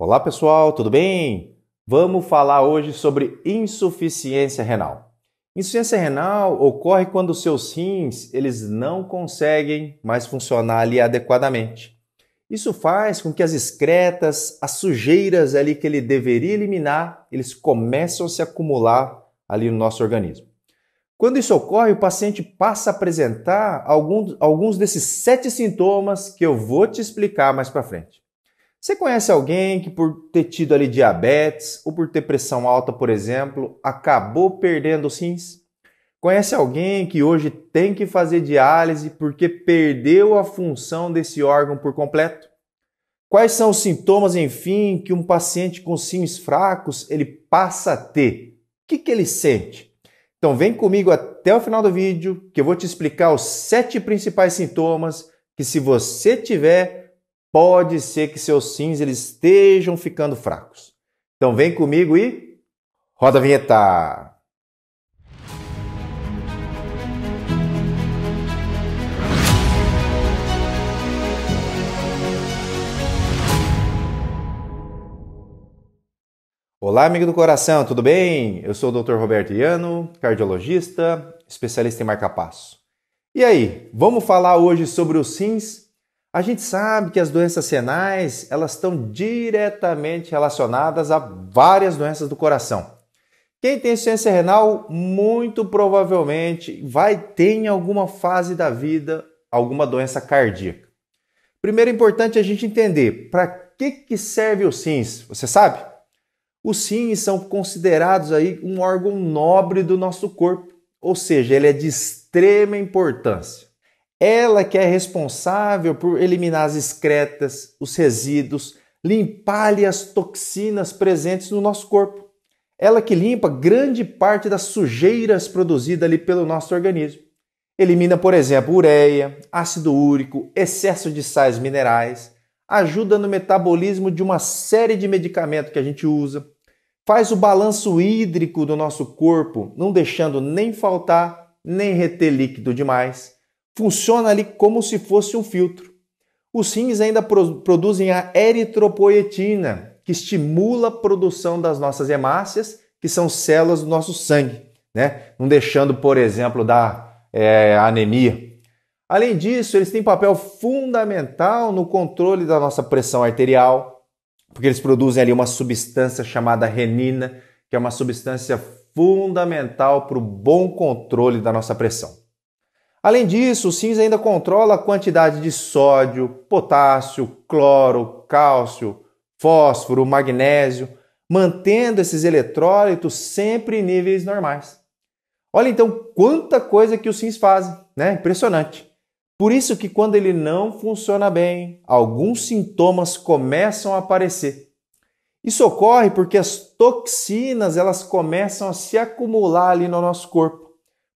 Olá pessoal, tudo bem? Vamos falar hoje sobre insuficiência renal. Insuficiência renal ocorre quando seus rins eles não conseguem mais funcionar ali adequadamente. Isso faz com que as excretas, as sujeiras ali que ele deveria eliminar, eles começam a se acumular ali no nosso organismo. Quando isso ocorre, o paciente passa a apresentar alguns, alguns desses sete sintomas que eu vou te explicar mais para frente. Você conhece alguém que, por ter tido ali diabetes ou por ter pressão alta, por exemplo, acabou perdendo os rins? Conhece alguém que hoje tem que fazer diálise porque perdeu a função desse órgão por completo? Quais são os sintomas, enfim, que um paciente com rins fracos ele passa a ter? O que, que ele sente? Então vem comigo até o final do vídeo que eu vou te explicar os sete principais sintomas que se você tiver pode ser que seus sims eles estejam ficando fracos. Então vem comigo e roda a vinheta. Olá, amigo do coração, tudo bem? Eu sou o Dr. Roberto Iano, cardiologista, especialista em marca-passo. E aí, vamos falar hoje sobre os sims a gente sabe que as doenças renais, elas estão diretamente relacionadas a várias doenças do coração. Quem tem insuficiência renal, muito provavelmente vai ter em alguma fase da vida alguma doença cardíaca. Primeiro é importante a gente entender para que, que serve os rins, você sabe? Os rins são considerados aí um órgão nobre do nosso corpo, ou seja, ele é de extrema importância. Ela que é responsável por eliminar as excretas, os resíduos, limpar-lhe as toxinas presentes no nosso corpo. Ela que limpa grande parte das sujeiras produzidas ali pelo nosso organismo. Elimina, por exemplo, ureia, ácido úrico, excesso de sais minerais, ajuda no metabolismo de uma série de medicamentos que a gente usa, faz o balanço hídrico do nosso corpo, não deixando nem faltar, nem reter líquido demais funciona ali como se fosse um filtro. Os rins ainda produzem a eritropoietina, que estimula a produção das nossas hemácias, que são células do nosso sangue, né? não deixando, por exemplo, da é, anemia. Além disso, eles têm papel fundamental no controle da nossa pressão arterial, porque eles produzem ali uma substância chamada renina, que é uma substância fundamental para o bom controle da nossa pressão. Além disso, o cinza ainda controla a quantidade de sódio, potássio, cloro, cálcio, fósforo, magnésio, mantendo esses eletrólitos sempre em níveis normais. Olha então quanta coisa que o sims fazem, né? Impressionante. Por isso que quando ele não funciona bem, alguns sintomas começam a aparecer. Isso ocorre porque as toxinas elas começam a se acumular ali no nosso corpo.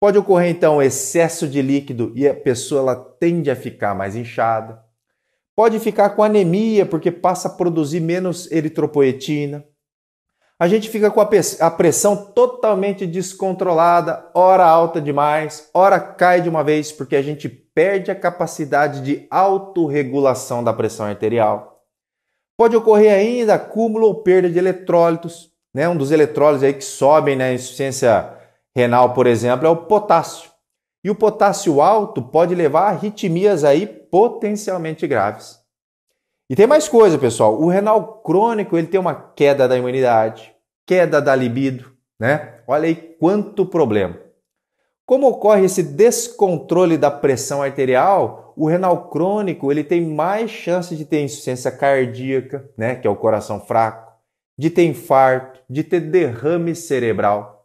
Pode ocorrer então excesso de líquido e a pessoa ela tende a ficar mais inchada. Pode ficar com anemia porque passa a produzir menos eritropoetina. A gente fica com a pressão totalmente descontrolada, hora alta demais, hora cai de uma vez porque a gente perde a capacidade de autorregulação da pressão arterial. Pode ocorrer ainda acúmulo ou perda de eletrólitos, né? Um dos eletrólitos aí que sobem na né? insuficiência renal, por exemplo, é o potássio. E o potássio alto pode levar a arritmias aí potencialmente graves. E tem mais coisa, pessoal. O renal crônico, ele tem uma queda da imunidade, queda da libido, né? Olha aí quanto problema. Como ocorre esse descontrole da pressão arterial, o renal crônico, ele tem mais chance de ter insuficiência cardíaca, né, que é o coração fraco, de ter infarto, de ter derrame cerebral.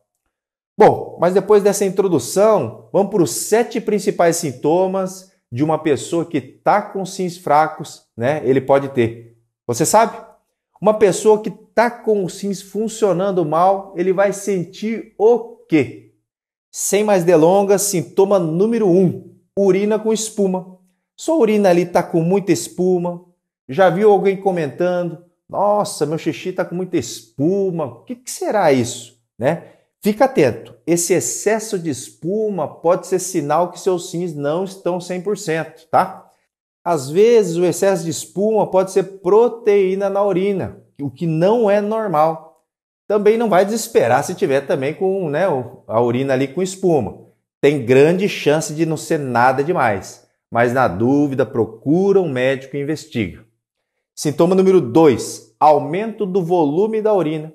Bom, mas depois dessa introdução, vamos para os sete principais sintomas de uma pessoa que está com sins fracos, né? Ele pode ter. Você sabe? Uma pessoa que está com os sins funcionando mal, ele vai sentir o quê? Sem mais delongas, sintoma número um, urina com espuma. Sua urina ali está com muita espuma. Já viu alguém comentando? Nossa, meu xixi está com muita espuma. O que, que será isso, né? Fica atento, esse excesso de espuma pode ser sinal que seus rins não estão 100%, tá? Às vezes, o excesso de espuma pode ser proteína na urina, o que não é normal. Também não vai desesperar se tiver também com né, a urina ali com espuma. Tem grande chance de não ser nada demais, mas na dúvida, procura um médico e investiga. Sintoma número 2: aumento do volume da urina.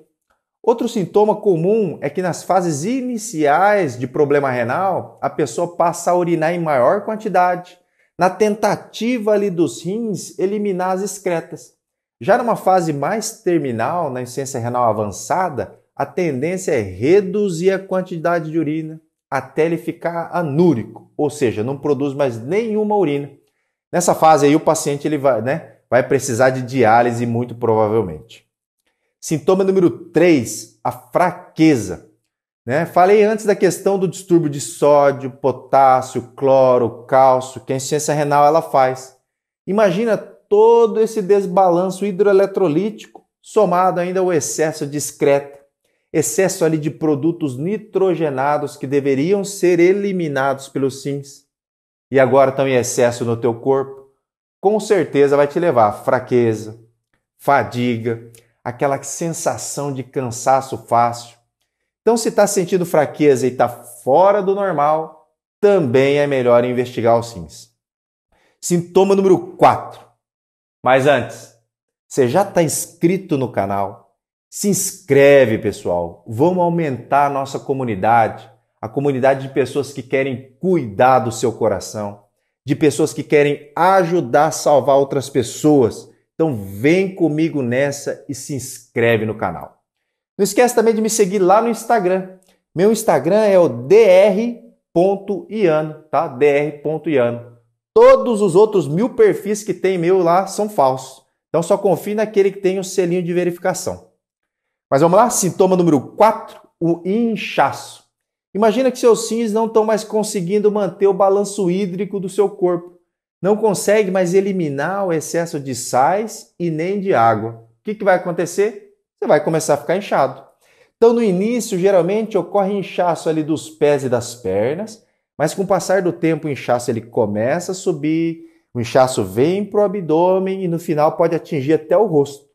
Outro sintoma comum é que nas fases iniciais de problema renal, a pessoa passa a urinar em maior quantidade, na tentativa ali dos rins eliminar as excretas. Já numa fase mais terminal, na insuficiência renal avançada, a tendência é reduzir a quantidade de urina até ele ficar anúrico, ou seja, não produz mais nenhuma urina. Nessa fase aí o paciente ele vai, né, vai precisar de diálise muito provavelmente. Sintoma número 3, a fraqueza. Né? Falei antes da questão do distúrbio de sódio, potássio, cloro, cálcio, que a insuficiência renal ela faz. Imagina todo esse desbalanço hidroeletrolítico somado ainda ao excesso de excreta, excesso ali de produtos nitrogenados que deveriam ser eliminados pelos rins e agora estão em excesso no teu corpo, com certeza vai te levar a fraqueza, fadiga, aquela sensação de cansaço fácil. Então, se está sentindo fraqueza e está fora do normal, também é melhor investigar os rins. Sintoma número 4. Mas antes, você já está inscrito no canal? Se inscreve, pessoal. Vamos aumentar a nossa comunidade, a comunidade de pessoas que querem cuidar do seu coração, de pessoas que querem ajudar a salvar outras pessoas então vem comigo nessa e se inscreve no canal. Não esquece também de me seguir lá no Instagram. Meu Instagram é o dr.iano, tá? dr.iano. Todos os outros mil perfis que tem meu lá são falsos. Então só confie naquele que tem o selinho de verificação. Mas vamos lá, sintoma número 4, o inchaço. Imagina que seus rins não estão mais conseguindo manter o balanço hídrico do seu corpo não consegue mais eliminar o excesso de sais e nem de água. O que, que vai acontecer? Você vai começar a ficar inchado. Então, no início, geralmente ocorre inchaço ali dos pés e das pernas, mas com o passar do tempo, o inchaço ele começa a subir, o inchaço vem para o abdômen e no final pode atingir até o rosto.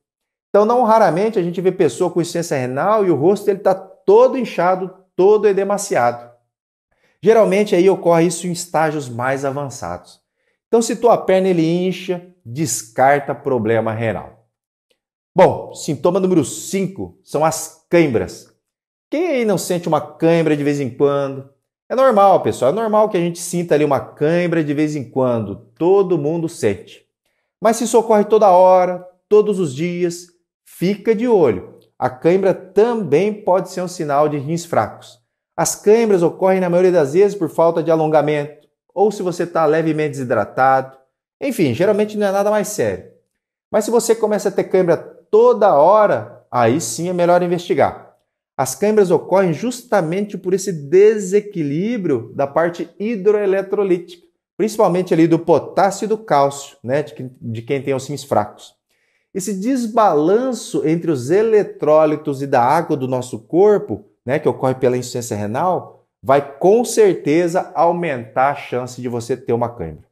Então, não raramente a gente vê pessoa com insuficiência renal e o rosto ele está todo inchado, todo edemaciado. Geralmente aí ocorre isso em estágios mais avançados. Então, se tua perna ele incha, descarta problema renal. Bom, sintoma número 5 são as câimbras. Quem aí não sente uma câimbra de vez em quando? É normal, pessoal, é normal que a gente sinta ali uma câimbra de vez em quando. Todo mundo sente. Mas se isso ocorre toda hora, todos os dias, fica de olho. A câimbra também pode ser um sinal de rins fracos. As câimbras ocorrem na maioria das vezes por falta de alongamento, ou se você está levemente desidratado. Enfim, geralmente não é nada mais sério. Mas se você começa a ter câimbra toda hora, aí sim é melhor investigar. As câimbras ocorrem justamente por esse desequilíbrio da parte hidroeletrolítica, principalmente ali do potássio e do cálcio, né, de, de quem tem os rins fracos. Esse desbalanço entre os eletrólitos e da água do nosso corpo, né, que ocorre pela insuficiência renal, vai com certeza aumentar a chance de você ter uma cãibra.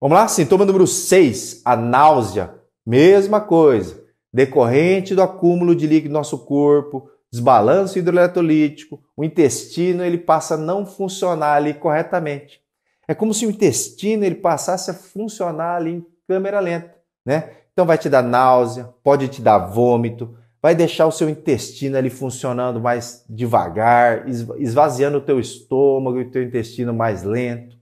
Vamos lá? Sintoma número 6, a náusea. Mesma coisa. Decorrente do acúmulo de líquido no nosso corpo, desbalanço hidroeletrolítico, o intestino ele passa a não funcionar ali corretamente. É como se o intestino ele passasse a funcionar ali em câmera lenta, né? Então vai te dar náusea, pode te dar vômito, vai deixar o seu intestino ali funcionando mais devagar, esvaziando o teu estômago e o teu intestino mais lento,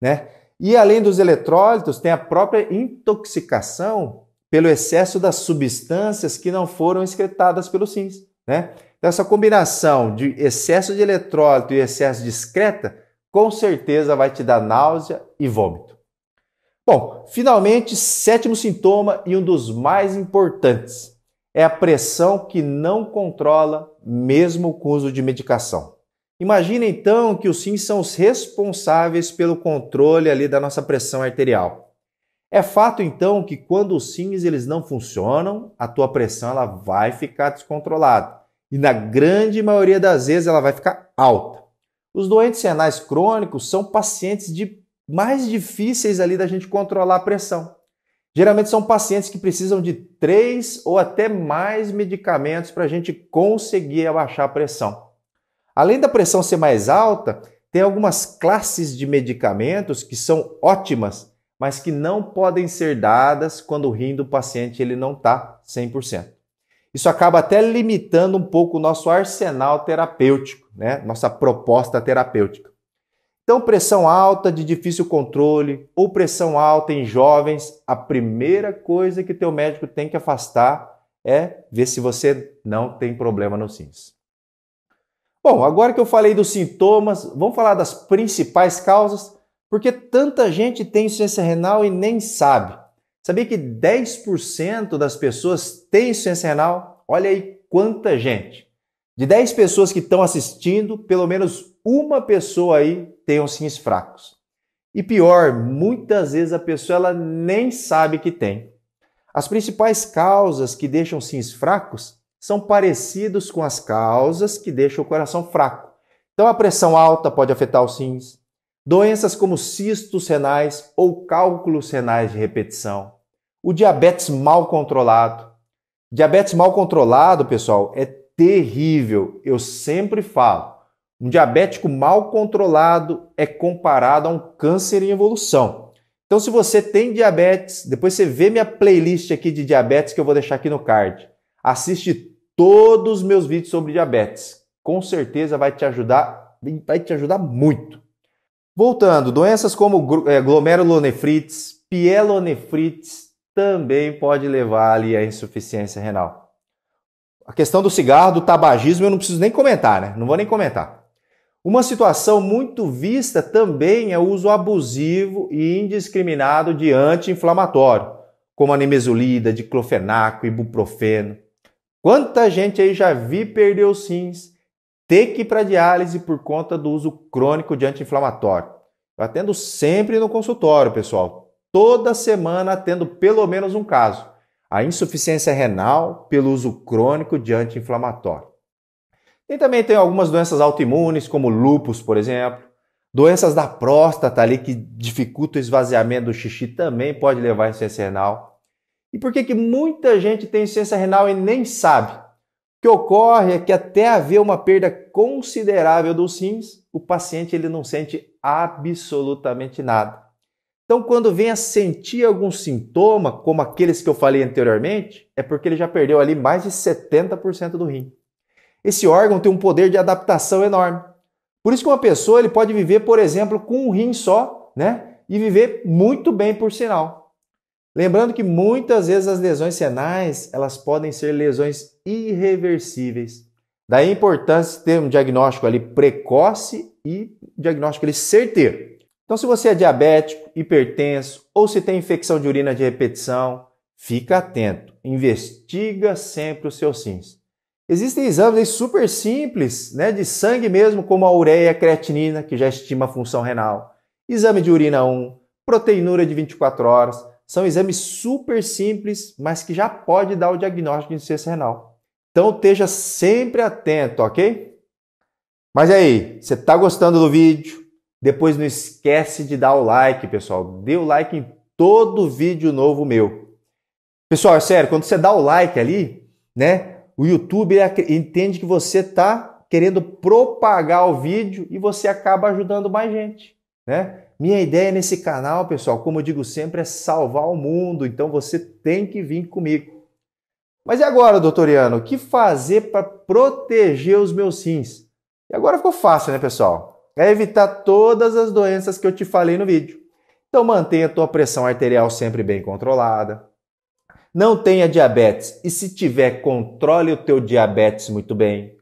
né? E além dos eletrólitos, tem a própria intoxicação pelo excesso das substâncias que não foram excretadas pelo rins, né? Então, essa combinação de excesso de eletrólito e excesso de excreta, com certeza vai te dar náusea e vômito. Bom, finalmente, sétimo sintoma e um dos mais importantes, é a pressão que não controla, mesmo com o uso de medicação. Imagina então que os rins são os responsáveis pelo controle ali da nossa pressão arterial. É fato então que quando os rins eles não funcionam, a tua pressão ela vai ficar descontrolada e na grande maioria das vezes ela vai ficar alta. Os doentes renais crônicos são pacientes de mais difíceis ali da gente controlar a pressão. Geralmente são pacientes que precisam de três ou até mais medicamentos para a gente conseguir abaixar a pressão. Além da pressão ser mais alta, tem algumas classes de medicamentos que são ótimas, mas que não podem ser dadas quando o rim do paciente ele não está 100%. Isso acaba até limitando um pouco o nosso arsenal terapêutico, né? nossa proposta terapêutica. Então, pressão alta de difícil controle ou pressão alta em jovens, a primeira coisa que teu médico tem que afastar é ver se você não tem problema nos rins. Bom, agora que eu falei dos sintomas, vamos falar das principais causas, porque tanta gente tem insuficiência renal e nem sabe. Sabia que 10% das pessoas têm insuficiência renal? Olha aí quanta gente. De 10 pessoas que estão assistindo, pelo menos uma pessoa aí tem os rins fracos. E pior, muitas vezes a pessoa ela nem sabe que tem. As principais causas que deixam os rins fracos são parecidos com as causas que deixam o coração fraco. Então a pressão alta pode afetar os rins, doenças como cistos renais ou cálculos renais de repetição, o diabetes mal controlado. Diabetes mal controlado, pessoal, é terrível. Eu sempre falo, um diabético mal controlado é comparado a um câncer em evolução. Então, se você tem diabetes, depois você vê minha playlist aqui de diabetes que eu vou deixar aqui no card. Assiste todos os meus vídeos sobre diabetes. Com certeza vai te ajudar, vai te ajudar muito. Voltando, doenças como é, glomerulonefrites, pielonefrites também pode levar ali à insuficiência renal. A questão do cigarro, do tabagismo, eu não preciso nem comentar, né? Não vou nem comentar. Uma situação muito vista também é o uso abusivo e indiscriminado de anti-inflamatório, como animesulida, diclofenaco, ibuprofeno. Quanta gente aí já vi perder os rins, ter que ir para diálise por conta do uso crônico de anti-inflamatório. Eu atendo sempre no consultório, pessoal. Toda semana atendo pelo menos um caso a insuficiência renal pelo uso crônico de anti-inflamatório. E também tem algumas doenças autoimunes, como lúpus, por exemplo. Doenças da próstata ali, que dificulta o esvaziamento do xixi, também pode levar à insuficiência renal. E por que, que muita gente tem insuficiência renal e nem sabe? O que ocorre é que até haver uma perda considerável dos rins, o paciente ele não sente absolutamente nada. Então, quando vem a sentir algum sintoma, como aqueles que eu falei anteriormente, é porque ele já perdeu ali mais de 70% do rim. Esse órgão tem um poder de adaptação enorme. Por isso que uma pessoa ele pode viver, por exemplo, com um rim só, né? E viver muito bem, por sinal. Lembrando que muitas vezes as lesões renais elas podem ser lesões irreversíveis. Daí a importância de ter um diagnóstico ali precoce e um diagnóstico ali certeiro. Então, se você é diabético, hipertenso ou se tem infecção de urina de repetição, fica atento, investiga sempre os seus sims. Existem exames super simples, né, de sangue mesmo, como a ureia, a creatinina, que já estima a função renal, exame de urina 1, proteinúria de 24 horas, são exames super simples, mas que já pode dar o diagnóstico de insuficiência renal. Então esteja sempre atento, ok? Mas aí, você está gostando do vídeo? Depois não esquece de dar o like, pessoal. Dê o like em todo vídeo novo meu. Pessoal, é sério, quando você dá o like ali, né? O YouTube entende que você está querendo propagar o vídeo e você acaba ajudando mais gente, né? Minha ideia nesse canal, pessoal, como eu digo sempre, é salvar o mundo, então você tem que vir comigo. Mas e agora, doutoriano, o que fazer para proteger os meus rins? E agora ficou fácil, né, pessoal? é evitar todas as doenças que eu te falei no vídeo. Então mantenha a tua pressão arterial sempre bem controlada. Não tenha diabetes e se tiver, controle o teu diabetes muito bem.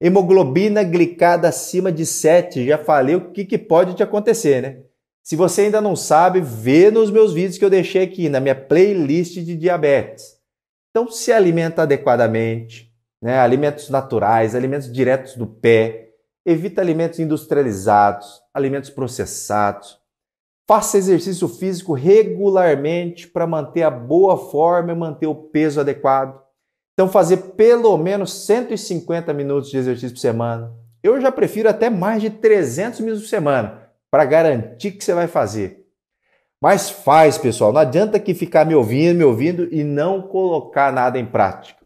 Hemoglobina glicada acima de 7, já falei o que, que pode te acontecer, né? Se você ainda não sabe, vê nos meus vídeos que eu deixei aqui na minha playlist de diabetes. Então se alimenta adequadamente, né? alimentos naturais, alimentos diretos do pé, Evita alimentos industrializados, alimentos processados. Faça exercício físico regularmente para manter a boa forma e manter o peso adequado. Então, fazer pelo menos 150 minutos de exercício por semana. Eu já prefiro até mais de 300 minutos por semana para garantir que você vai fazer. Mas faz, pessoal. Não adianta que ficar me ouvindo, me ouvindo e não colocar nada em prática.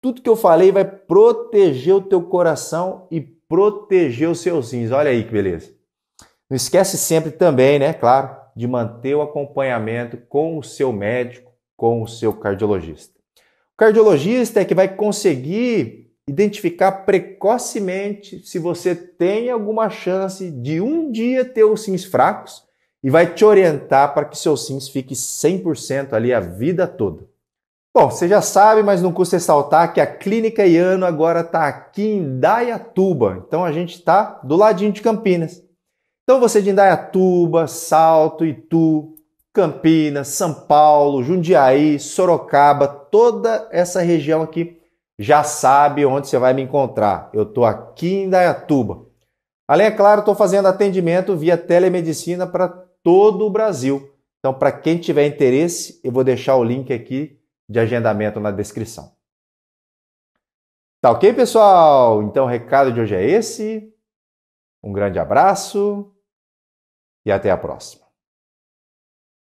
Tudo que eu falei vai proteger o teu coração e proteger os seus rins. Olha aí que beleza. Não esquece sempre também, né, claro, de manter o acompanhamento com o seu médico, com o seu cardiologista. O cardiologista é que vai conseguir identificar precocemente se você tem alguma chance de um dia ter os rins fracos e vai te orientar para que seus rins fiquem 100% ali a vida toda. Bom, você já sabe, mas não custa ressaltar que a Clínica Iano agora está aqui em Indaiatuba. Então a gente está do ladinho de Campinas. Então você de Indaiatuba, Salto, Itu, Campinas, São Paulo, Jundiaí, Sorocaba, toda essa região aqui já sabe onde você vai me encontrar. Eu estou aqui em Indaiatuba. Além, é claro, estou fazendo atendimento via telemedicina para todo o Brasil. Então, para quem tiver interesse, eu vou deixar o link aqui de agendamento na descrição. Tá ok, pessoal? Então o recado de hoje é esse. Um grande abraço e até a próxima.